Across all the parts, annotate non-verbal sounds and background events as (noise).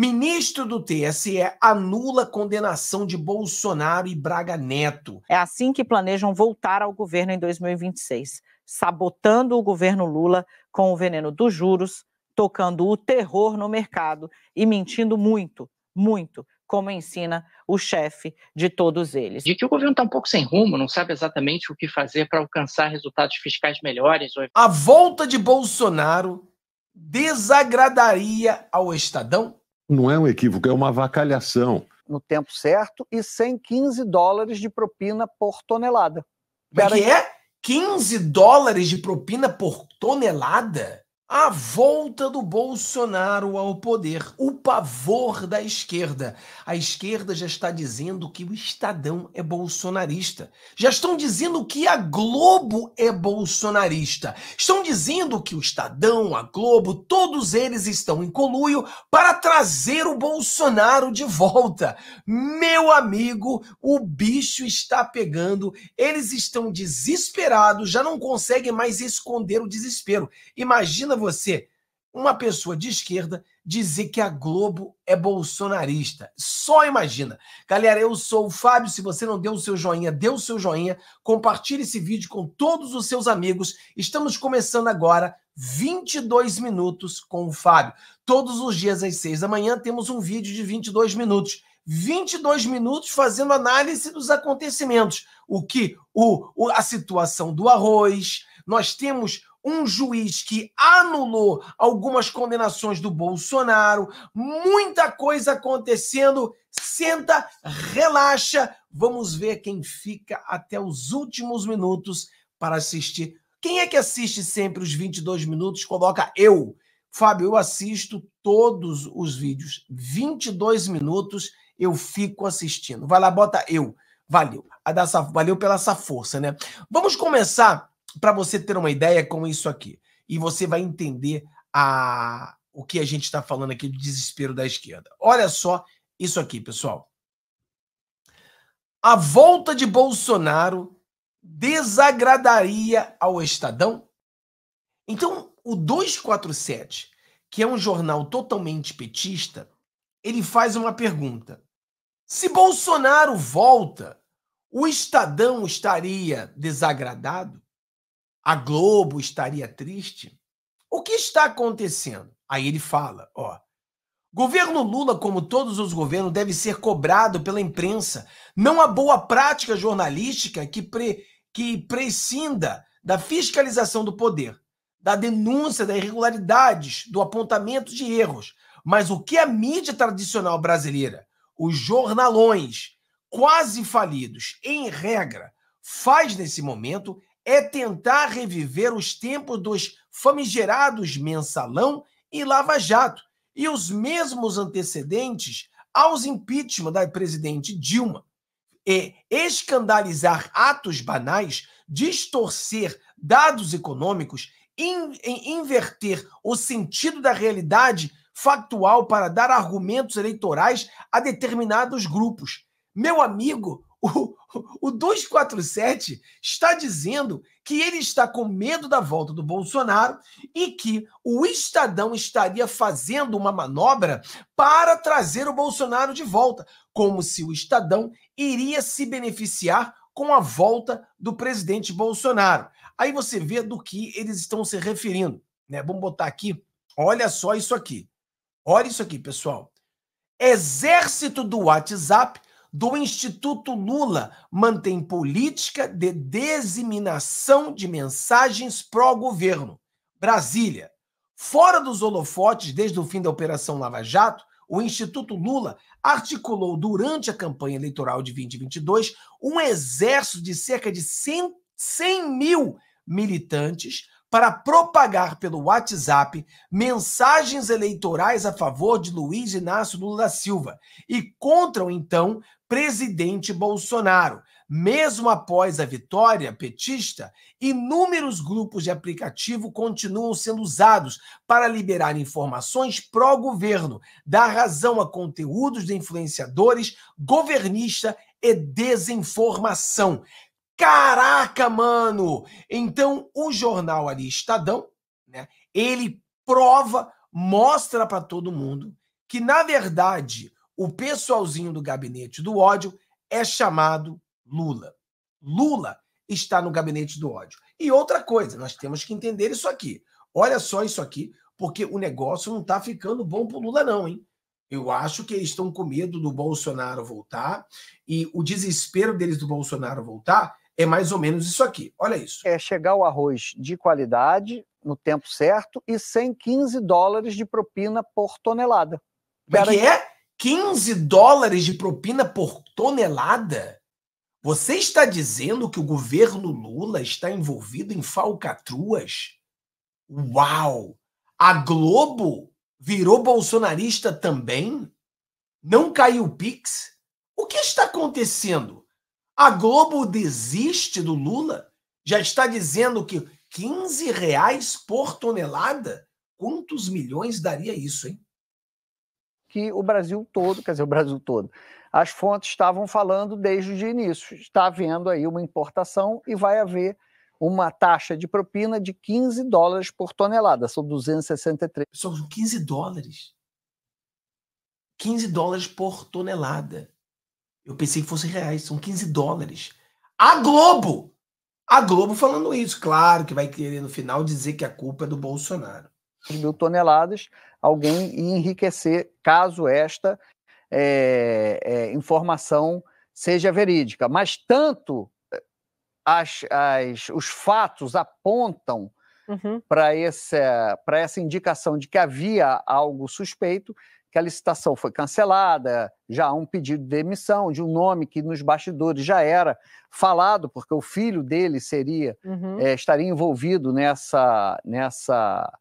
Ministro do TSE anula condenação de Bolsonaro e Braga Neto. É assim que planejam voltar ao governo em 2026, sabotando o governo Lula com o veneno dos juros, tocando o terror no mercado e mentindo muito, muito, como ensina o chefe de todos eles. De que o governo está um pouco sem rumo, não sabe exatamente o que fazer para alcançar resultados fiscais melhores. A volta de Bolsonaro desagradaria ao Estadão? Não é um equívoco, é uma avacalhação. No tempo certo e 115 dólares de propina por tonelada. Mas é que é? 15 dólares de propina por tonelada? A volta do Bolsonaro ao poder, o pavor da esquerda. A esquerda já está dizendo que o Estadão é bolsonarista. Já estão dizendo que a Globo é bolsonarista. Estão dizendo que o Estadão, a Globo, todos eles estão em coluio para trazer o Bolsonaro de volta. Meu amigo, o bicho está pegando. Eles estão desesperados, já não conseguem mais esconder o desespero. Imagina você uma pessoa de esquerda dizer que a Globo é bolsonarista. Só imagina. Galera, eu sou o Fábio. Se você não deu o seu joinha, dê o seu joinha. Compartilhe esse vídeo com todos os seus amigos. Estamos começando agora 22 minutos com o Fábio. Todos os dias às seis da manhã temos um vídeo de 22 minutos. 22 minutos fazendo análise dos acontecimentos. O que? O, a situação do arroz. Nós temos um juiz que anulou algumas condenações do Bolsonaro, muita coisa acontecendo. Senta, relaxa, vamos ver quem fica até os últimos minutos para assistir. Quem é que assiste sempre os 22 minutos? Coloca eu. Fábio, eu assisto todos os vídeos. 22 minutos eu fico assistindo. Vai lá, bota eu. Valeu. A valeu pela essa força, né? Vamos começar para você ter uma ideia com isso aqui. E você vai entender a, o que a gente está falando aqui de desespero da esquerda. Olha só isso aqui, pessoal. A volta de Bolsonaro desagradaria ao Estadão? Então, o 247, que é um jornal totalmente petista, ele faz uma pergunta. Se Bolsonaro volta, o Estadão estaria desagradado? a Globo estaria triste? O que está acontecendo? Aí ele fala, ó. Governo Lula, como todos os governos, deve ser cobrado pela imprensa. Não há boa prática jornalística que, pre, que prescinda da fiscalização do poder, da denúncia das irregularidades, do apontamento de erros. Mas o que a mídia tradicional brasileira, os jornalões quase falidos, em regra, faz nesse momento é tentar reviver os tempos dos famigerados mensalão e Lava Jato e os mesmos antecedentes aos impeachment da presidente Dilma. e é escandalizar atos banais, distorcer dados econômicos, in, in, inverter o sentido da realidade factual para dar argumentos eleitorais a determinados grupos. Meu amigo, o, o 247 está dizendo que ele está com medo da volta do Bolsonaro e que o Estadão estaria fazendo uma manobra para trazer o Bolsonaro de volta, como se o Estadão iria se beneficiar com a volta do presidente Bolsonaro. Aí você vê do que eles estão se referindo. Né? Vamos botar aqui. Olha só isso aqui. Olha isso aqui, pessoal. Exército do WhatsApp do Instituto Lula mantém política de desiminação de mensagens pró-governo. Brasília. Fora dos holofotes desde o fim da Operação Lava Jato, o Instituto Lula articulou durante a campanha eleitoral de 2022 um exército de cerca de 100, 100 mil militantes para propagar pelo WhatsApp mensagens eleitorais a favor de Luiz Inácio Lula da Silva e contra o então presidente Bolsonaro. Mesmo após a vitória petista, inúmeros grupos de aplicativo continuam sendo usados para liberar informações pró-governo, dar razão a conteúdos de influenciadores, governista e desinformação. Caraca, mano! Então, o jornal ali, Estadão, né, ele prova, mostra para todo mundo que, na verdade, o pessoalzinho do gabinete do ódio é chamado Lula. Lula está no gabinete do ódio. E outra coisa, nós temos que entender isso aqui. Olha só isso aqui, porque o negócio não está ficando bom para Lula, não, hein? Eu acho que eles estão com medo do Bolsonaro voltar e o desespero deles do Bolsonaro voltar é mais ou menos isso aqui. Olha isso. É chegar o arroz de qualidade no tempo certo e 115 dólares de propina por tonelada. Mas é que é? 15 dólares de propina por tonelada? Você está dizendo que o governo Lula está envolvido em falcatruas? Uau! A Globo virou bolsonarista também? Não caiu o Pix? O que está acontecendo? A Globo desiste do Lula? Já está dizendo que 15 reais por tonelada? Quantos milhões daria isso, hein? que o Brasil todo, quer dizer, o Brasil todo, as fontes estavam falando desde o início. Está havendo aí uma importação e vai haver uma taxa de propina de 15 dólares por tonelada, são 263. São 15 dólares? 15 dólares por tonelada. Eu pensei que fossem reais, são 15 dólares. A Globo! A Globo falando isso, claro que vai querer no final dizer que a culpa é do Bolsonaro mil toneladas, alguém enriquecer caso esta é, é, informação seja verídica. Mas tanto eh, as, as, os fatos apontam uhum. para essa, essa indicação de que havia algo suspeito, que a licitação foi cancelada, já há um pedido de demissão de um nome que nos bastidores já era falado, porque o filho dele seria uhum. é, estaria envolvido nessa, nessa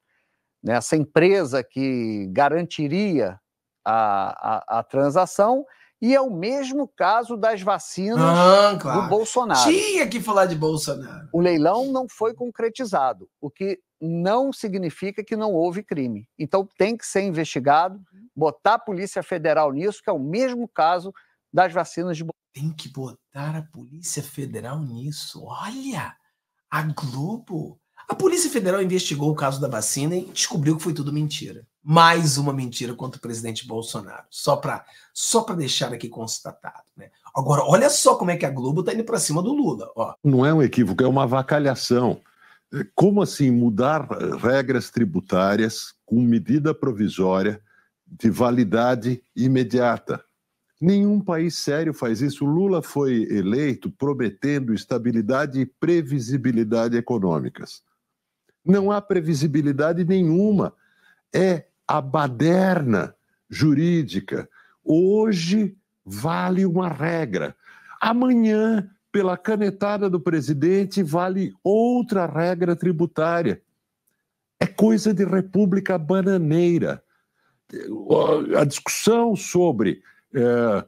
né, essa empresa que garantiria a, a, a transação, e é o mesmo caso das vacinas ah, claro. do Bolsonaro. Tinha que falar de Bolsonaro. O leilão não foi concretizado, o que não significa que não houve crime. Então tem que ser investigado, uhum. botar a Polícia Federal nisso, que é o mesmo caso das vacinas de Bolsonaro. Tem que botar a Polícia Federal nisso. Olha, a Globo a Polícia Federal investigou o caso da vacina e descobriu que foi tudo mentira. Mais uma mentira contra o presidente Bolsonaro. Só para só deixar aqui constatado. Né? Agora, olha só como é que a Globo está indo para cima do Lula. Ó. Não é um equívoco, é uma avacalhação. É, como assim mudar regras tributárias com medida provisória de validade imediata? Nenhum país sério faz isso. O Lula foi eleito prometendo estabilidade e previsibilidade econômicas. Não há previsibilidade nenhuma. É a baderna jurídica. Hoje vale uma regra. Amanhã, pela canetada do presidente, vale outra regra tributária. É coisa de república bananeira. A discussão sobre é,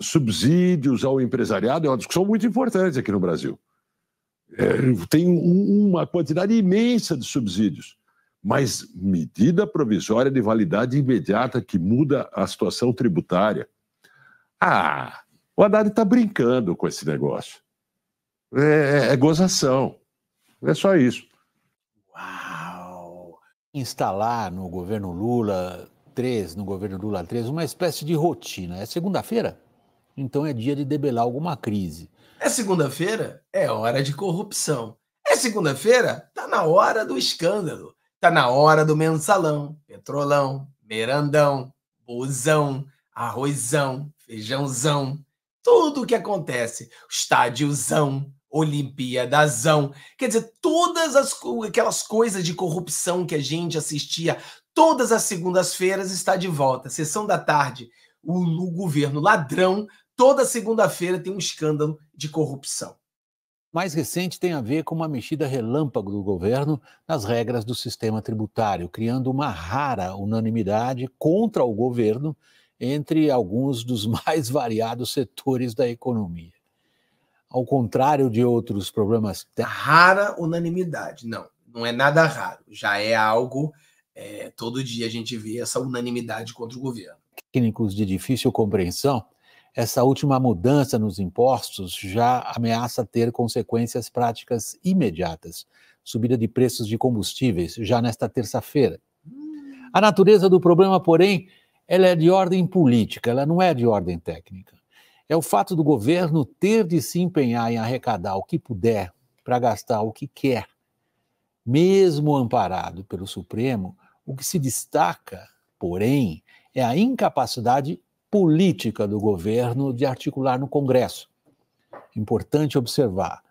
subsídios ao empresariado é uma discussão muito importante aqui no Brasil é, tem um, uma quantidade imensa de subsídios, mas medida provisória de validade imediata que muda a situação tributária. Ah, o Haddad está brincando com esse negócio. É, é, é, gozação. É só isso. Uau! Instalar no governo Lula 3, no governo Lula 3, uma espécie de rotina. É segunda-feira? Então é dia de debelar alguma crise. É segunda-feira? É hora de corrupção. É segunda-feira? Tá na hora do escândalo. Tá na hora do mensalão, petrolão, merandão, busão, arrozão, feijãozão. Tudo o que acontece. Estádiozão, Olimpíadazão. Quer dizer, todas as, aquelas coisas de corrupção que a gente assistia todas as segundas-feiras está de volta. Sessão da tarde. O, o governo ladrão toda segunda-feira tem um escândalo de corrupção. Mais recente tem a ver com uma mexida relâmpago do governo nas regras do sistema tributário, criando uma rara unanimidade contra o governo entre alguns dos (laughs) mais variados setores da economia. Ao contrário de outros problemas. Rara unanimidade, não, não é nada raro, já é algo. É, todo dia a gente vê essa unanimidade contra o governo. Técnicos de difícil compreensão essa última mudança nos impostos já ameaça ter consequências práticas imediatas. Subida de preços de combustíveis já nesta terça-feira. Hum. A natureza do problema, porém, ela é de ordem política, ela não é de ordem técnica. É o fato do governo ter de se empenhar em arrecadar o que puder para gastar o que quer. Mesmo amparado pelo Supremo, o que se destaca, porém, é a incapacidade política do governo de articular no Congresso. Importante observar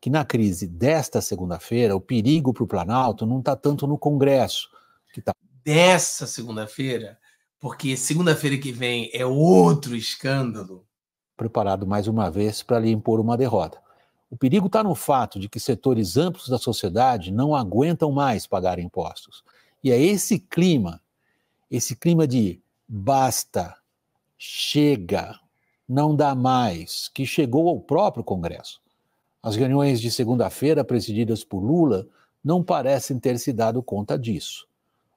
que na crise desta segunda-feira, o perigo para o Planalto não está tanto no Congresso. que tá... Dessa segunda-feira, porque segunda-feira que vem é outro escândalo. Preparado mais uma vez para lhe impor uma derrota. O perigo está no fato de que setores amplos da sociedade não aguentam mais pagar impostos. E é esse clima, esse clima de basta chega, não dá mais, que chegou ao próprio Congresso. As reuniões de segunda-feira, presididas por Lula, não parecem ter se dado conta disso.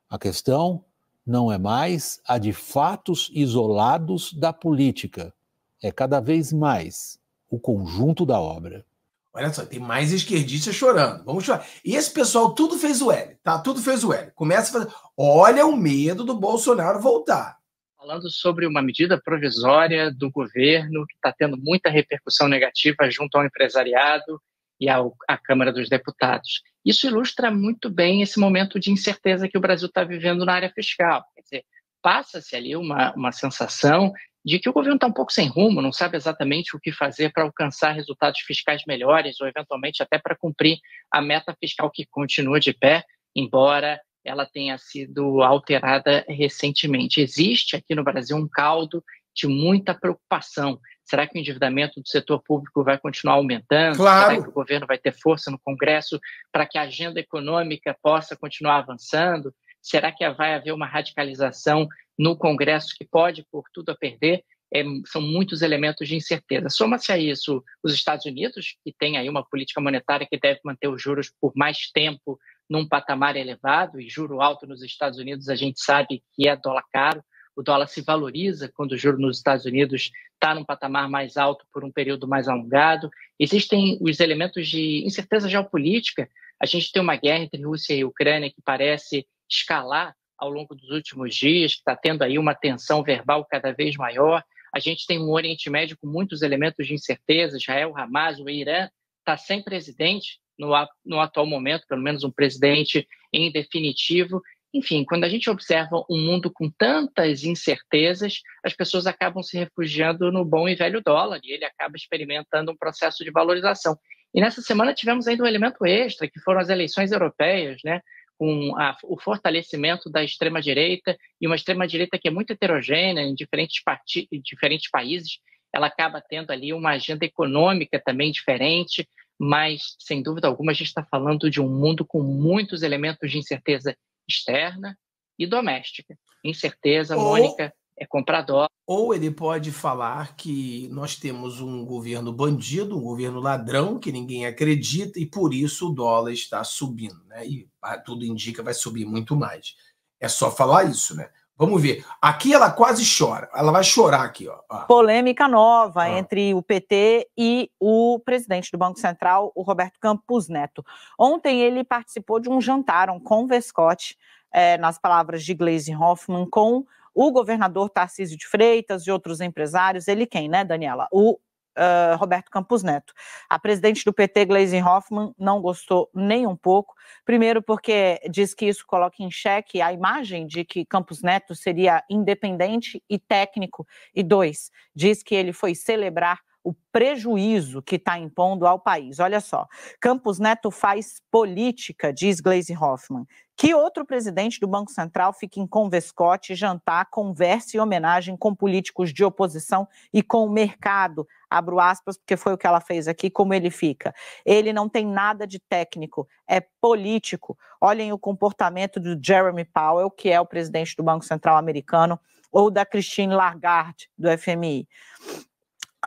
A questão não é mais a de fatos isolados da política, é cada vez mais o conjunto da obra. Olha só, tem mais esquerdistas chorando. Vamos chorar. E esse pessoal tudo fez o L, tá? Tudo fez o L. Começa a fazer. Olha o medo do Bolsonaro voltar falando sobre uma medida provisória do governo que está tendo muita repercussão negativa junto ao empresariado e ao, à Câmara dos Deputados. Isso ilustra muito bem esse momento de incerteza que o Brasil está vivendo na área fiscal. Quer dizer, passa-se ali uma, uma sensação de que o governo está um pouco sem rumo, não sabe exatamente o que fazer para alcançar resultados fiscais melhores ou, eventualmente, até para cumprir a meta fiscal que continua de pé, embora ela tenha sido alterada recentemente. Existe aqui no Brasil um caldo de muita preocupação. Será que o endividamento do setor público vai continuar aumentando? Claro. Será que o governo vai ter força no Congresso para que a agenda econômica possa continuar avançando? Será que vai haver uma radicalização no Congresso que pode pôr tudo a perder? É, são muitos elementos de incerteza. Soma-se a isso os Estados Unidos, que tem aí uma política monetária que deve manter os juros por mais tempo num patamar elevado e juro alto nos Estados Unidos, a gente sabe que é dólar caro. O dólar se valoriza quando o juro nos Estados Unidos está num patamar mais alto por um período mais alongado. Existem os elementos de incerteza geopolítica. A gente tem uma guerra entre Rússia e Ucrânia que parece escalar ao longo dos últimos dias, que está tendo aí uma tensão verbal cada vez maior. A gente tem um Oriente Médio com muitos elementos de incerteza. Israel, Hamas, o Irã está sem presidente no, no atual momento, pelo menos um presidente em definitivo. Enfim, quando a gente observa um mundo com tantas incertezas, as pessoas acabam se refugiando no bom e velho dólar e ele acaba experimentando um processo de valorização. E nessa semana tivemos ainda um elemento extra, que foram as eleições europeias, né? com a, o fortalecimento da extrema-direita e uma extrema-direita que é muito heterogênea em diferentes, em diferentes países. Ela acaba tendo ali uma agenda econômica também diferente, mas, sem dúvida alguma, a gente está falando de um mundo com muitos elementos de incerteza externa e doméstica. Incerteza, ou, Mônica, é comprador. Ou ele pode falar que nós temos um governo bandido, um governo ladrão, que ninguém acredita, e por isso o dólar está subindo. Né? E ah, tudo indica vai subir muito mais. É só falar isso, né? Vamos ver. Aqui ela quase chora. Ela vai chorar aqui, ó. Polêmica nova ah. entre o PT e o presidente do Banco Central, o Roberto Campos Neto. Ontem ele participou de um jantar, um convescote, é, nas palavras de Glaze Hoffman, com o governador Tarcísio de Freitas e outros empresários. Ele quem, né, Daniela? O uh, Roberto Campos Neto. A presidente do PT, Gleisi Hoffmann, não gostou nem um pouco. Primeiro, porque diz que isso coloca em xeque a imagem de que Campos Neto seria independente e técnico. E dois, diz que ele foi celebrar o prejuízo que está impondo ao país. Olha só, Campos Neto faz política, diz Glaze Hoffman. Que outro presidente do Banco Central fique em convescote, jantar, conversa e homenagem com políticos de oposição e com o mercado, abro aspas, porque foi o que ela fez aqui, como ele fica. Ele não tem nada de técnico, é político. Olhem o comportamento do Jeremy Powell, que é o presidente do Banco Central americano, ou da Christine Lagarde, do FMI.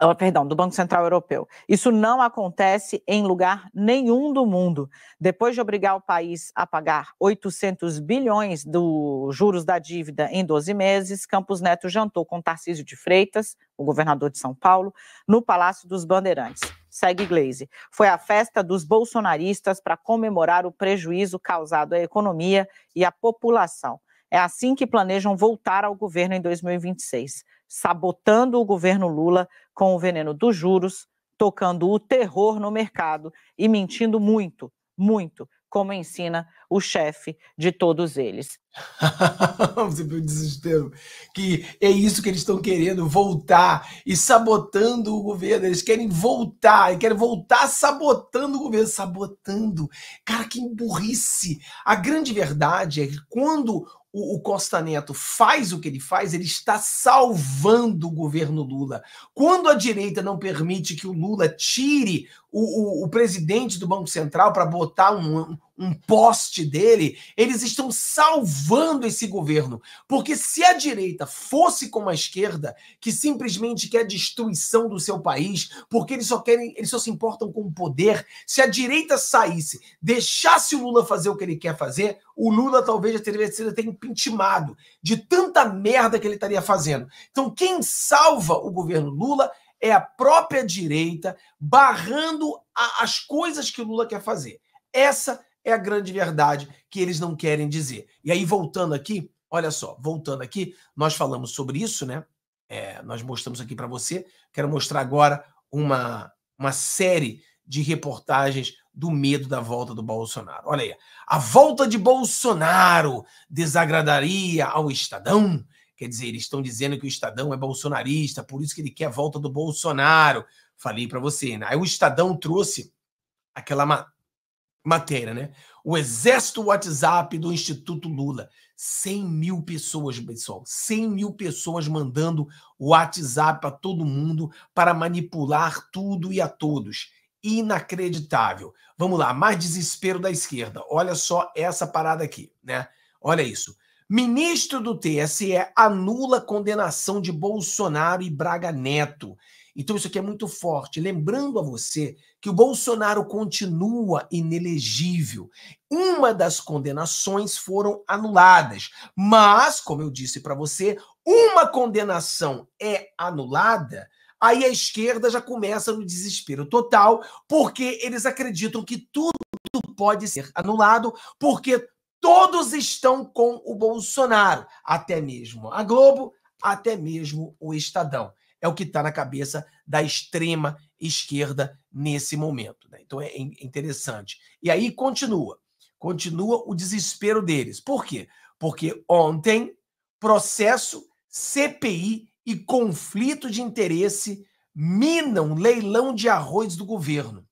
Ah, perdão, do Banco Central Europeu. Isso não acontece em lugar nenhum do mundo. Depois de obrigar o país a pagar 800 bilhões dos juros da dívida em 12 meses, Campos Neto jantou com Tarcísio de Freitas, o governador de São Paulo, no Palácio dos Bandeirantes. Segue Glaze. Foi a festa dos bolsonaristas para comemorar o prejuízo causado à economia e à população. É assim que planejam voltar ao governo em 2026 sabotando o governo Lula com o veneno dos juros, tocando o terror no mercado e mentindo muito, muito, como ensina o chefe de todos eles. (laughs) Você viu o desespero? Que é isso que eles estão querendo, voltar e sabotando o governo. Eles querem voltar, e querem voltar sabotando o governo, sabotando. Cara, que burrice! A grande verdade é que quando o, o Costa Neto faz o que ele faz, ele está salvando o governo Lula. Quando a direita não permite que o Lula tire o, o, o presidente do Banco Central para botar um, um poste dele, eles estão salvando esse governo. Porque se a direita fosse como a esquerda, que simplesmente quer a destruição do seu país, porque eles só querem, eles só se importam com o poder, se a direita saísse, deixasse o Lula fazer o que ele quer fazer, o Lula talvez já teria sido até impeachmentado de tanta merda que ele estaria fazendo. Então, quem salva o governo Lula é a própria direita barrando a, as coisas que o Lula quer fazer. Essa é a grande verdade que eles não querem dizer. E aí, voltando aqui, olha só, voltando aqui, nós falamos sobre isso, né? É, nós mostramos aqui para você. Quero mostrar agora uma, uma série de reportagens do medo da volta do Bolsonaro. Olha aí. A volta de Bolsonaro desagradaria ao Estadão. Quer dizer, eles estão dizendo que o Estadão é bolsonarista, por isso que ele quer a volta do Bolsonaro. Falei para você, né? Aí o Estadão trouxe aquela matéria, né? O exército WhatsApp do Instituto Lula. 100 mil pessoas, pessoal. 100 mil pessoas mandando WhatsApp para todo mundo para manipular tudo e a todos. Inacreditável. Vamos lá, mais desespero da esquerda. Olha só essa parada aqui, né? Olha isso. Ministro do TSE anula condenação de Bolsonaro e Braga Neto então isso aqui é muito forte. Lembrando a você que o Bolsonaro continua inelegível. Uma das condenações foram anuladas, mas, como eu disse para você, uma condenação é anulada, aí a esquerda já começa no desespero total, porque eles acreditam que tudo pode ser anulado, porque todos estão com o Bolsonaro, até mesmo a Globo, até mesmo o Estadão é o que está na cabeça da extrema esquerda nesse momento. Né? Então é, é interessante. E aí continua, continua o desespero deles. Por quê? Porque ontem, processo, CPI e conflito de interesse minam leilão de arroz do governo.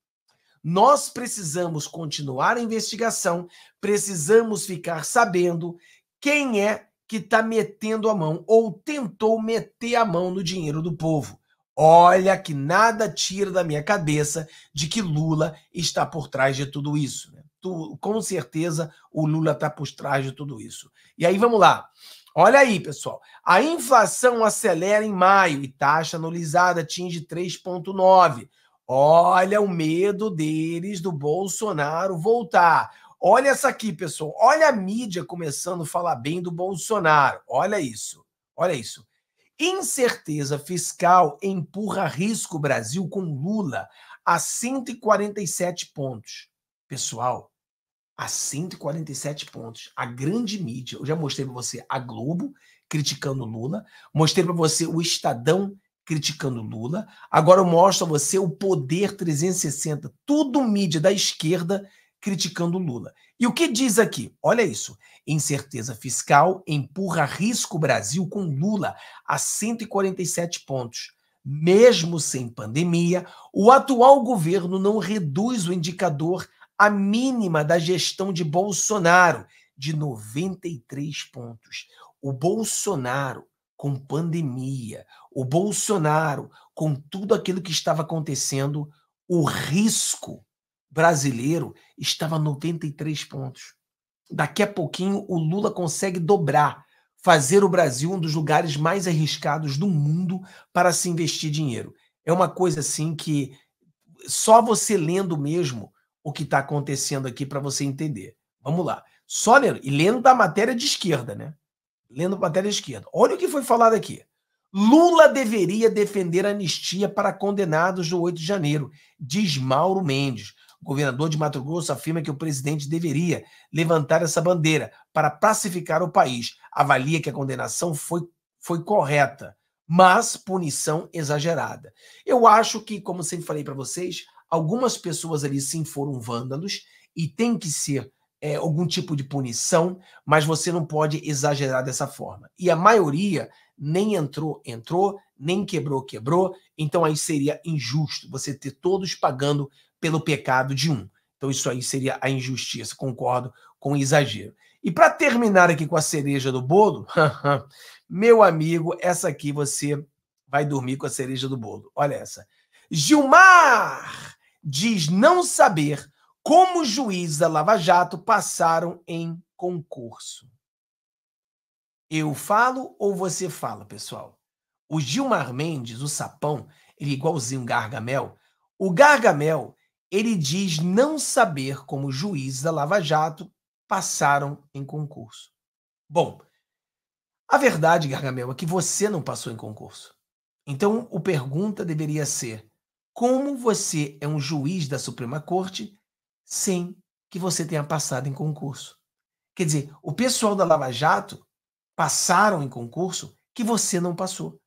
Nós precisamos continuar a investigação, precisamos ficar sabendo quem é que está metendo a mão ou tentou meter a mão no dinheiro do povo. Olha que nada tira da minha cabeça de que Lula está por trás de tudo isso. Né? Tu, com certeza o Lula está por trás de tudo isso. E aí vamos lá. Olha aí, pessoal. A inflação acelera em maio e taxa anualizada atinge 3,9. Olha o medo deles do Bolsonaro voltar. Olha essa aqui, pessoal. Olha a mídia começando a falar bem do Bolsonaro. Olha isso. Olha isso. Incerteza fiscal empurra risco Brasil com Lula a 147 pontos. Pessoal, a 147 pontos. A grande mídia. Eu já mostrei para você a Globo criticando Lula, mostrei para você o Estadão criticando Lula. Agora eu mostro a você o Poder 360, tudo mídia da esquerda criticando Lula. E o que diz aqui? Olha isso. Incerteza fiscal empurra risco Brasil com Lula a 147 pontos. Mesmo sem pandemia, o atual governo não reduz o indicador à mínima da gestão de Bolsonaro, de 93 pontos. O Bolsonaro com pandemia, o Bolsonaro com tudo aquilo que estava acontecendo, o risco brasileiro estava 93 pontos. Daqui a pouquinho o Lula consegue dobrar, fazer o Brasil um dos lugares mais arriscados do mundo para se investir dinheiro. É uma coisa assim que só você lendo mesmo o que está acontecendo aqui para você entender. Vamos lá. Só lendo, e lendo da matéria de esquerda, né? Lendo matéria de esquerda. Olha o que foi falado aqui. Lula deveria defender anistia para condenados do 8 de janeiro, diz Mauro Mendes. O governador de Mato Grosso afirma que o presidente deveria levantar essa bandeira para pacificar o país. Avalia que a condenação foi, foi correta, mas punição exagerada. Eu acho que, como sempre falei para vocês, algumas pessoas ali sim foram vândalos e tem que ser é, algum tipo de punição, mas você não pode exagerar dessa forma. E a maioria nem entrou, entrou, nem quebrou, quebrou. Então aí seria injusto você ter todos pagando pelo pecado de um. Então, isso aí seria a injustiça, concordo com o exagero. E para terminar aqui com a cereja do bolo, (laughs) meu amigo, essa aqui você vai dormir com a cereja do bolo. Olha essa. Gilmar diz não saber como juízes da Lava Jato passaram em concurso. Eu falo ou você fala, pessoal? O Gilmar Mendes, o sapão, ele é igualzinho o Gargamel. O Gargamel ele diz não saber como juízes da Lava Jato passaram em concurso. Bom, a verdade, Gargamel, é que você não passou em concurso. Então, o pergunta deveria ser: como você é um juiz da Suprema Corte sem que você tenha passado em concurso? Quer dizer, o pessoal da Lava Jato passaram em concurso que você não passou.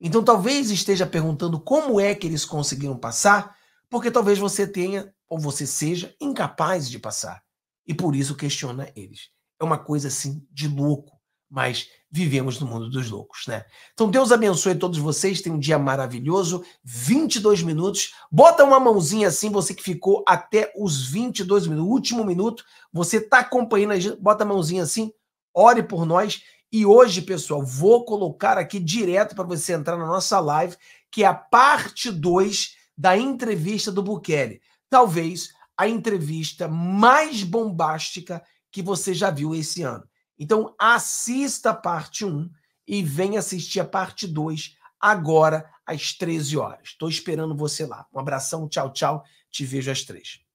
Então, talvez esteja perguntando como é que eles conseguiram passar porque talvez você tenha ou você seja incapaz de passar. E por isso questiona eles. É uma coisa assim de louco, mas vivemos no mundo dos loucos, né? Então Deus abençoe todos vocês, tem um dia maravilhoso, 22 minutos. Bota uma mãozinha assim, você que ficou até os 22 minutos, último minuto, você tá acompanhando a gente, bota a mãozinha assim, ore por nós e hoje, pessoal, vou colocar aqui direto para você entrar na nossa live, que é a parte 2 da entrevista do Bukele. Talvez a entrevista mais bombástica que você já viu esse ano. Então, assista a parte 1 e venha assistir a parte 2 agora às 13 horas. Estou esperando você lá. Um abração, tchau, tchau. Te vejo às 3.